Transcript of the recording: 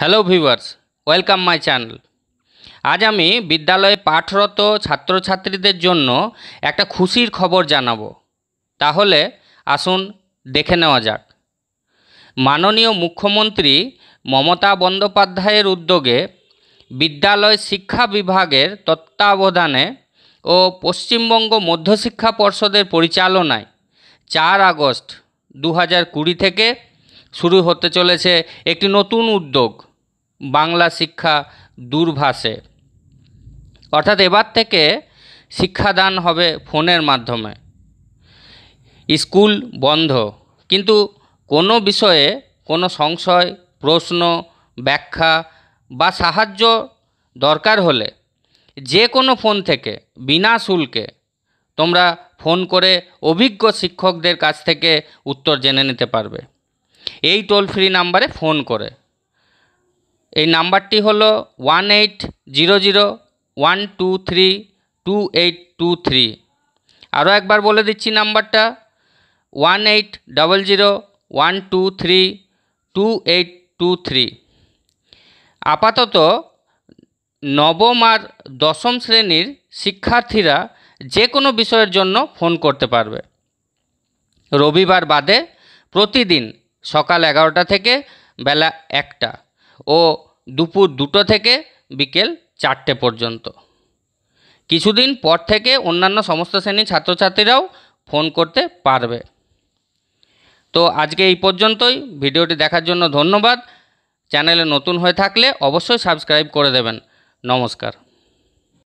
hello viewers welcome my channel আজ আমি বিদ্যালয়ে পাঠরত ছাত্রছাত্রীদের জন্য একটা খুশির খবর জানাবো তাহলে আসুন দেখে নেওয়া যাক মাননীয় মুখ্যমন্ত্রী মমতা বন্দ্যোপাধ্যায়ের উদ্যোগে বিদ্যালয় শিক্ষা বিভাগের তত্ত্বাবধানে ও পশ্চিমবঙ্গ মধ্যশিক্ষা পর্ষদের পরিচালনায় চার আগস্ট দু থেকে শুরু হতে চলেছে একটি নতুন উদ্যোগ বাংলা শিক্ষা দূরভাষে অর্থাৎ এবার থেকে শিক্ষাদান হবে ফোনের মাধ্যমে স্কুল বন্ধ কিন্তু কোনো বিষয়ে কোনো সংশয় প্রশ্ন ব্যাখ্যা বা সাহায্য দরকার হলে যে কোনো ফোন থেকে বিনা শুল্কে তোমরা ফোন করে অভিজ্ঞ শিক্ষকদের কাছ থেকে উত্তর জেনে নিতে পারবে এই টোল ফ্রি নাম্বারে ফোন করে এই নাম্বারটি হল one eight zero zero one two three two eight two three আরও একবার বলে দিচ্ছি নাম্বারটা one eight double zero one two three two eight two three আপাতত নবম আর দশম শ্রেণীর শিক্ষার্থীরা যে কোনো বিষয়ের জন্য ফোন করতে পারবে রবিবার বাদে প্রতিদিন সকাল এগারোটা থেকে বেলা একটা ও দুপুর দুটো থেকে বিকেল চারটে পর্যন্ত কিছুদিন পর থেকে অন্যান্য সমস্ত শ্রেণীর ছাত্রছাত্রীরাও ফোন করতে পারবে তো আজকে এই পর্যন্তই ভিডিওটি দেখার জন্য ধন্যবাদ চ্যানেলে নতুন হয়ে থাকলে অবশ্যই সাবস্ক্রাইব করে দেবেন নমস্কার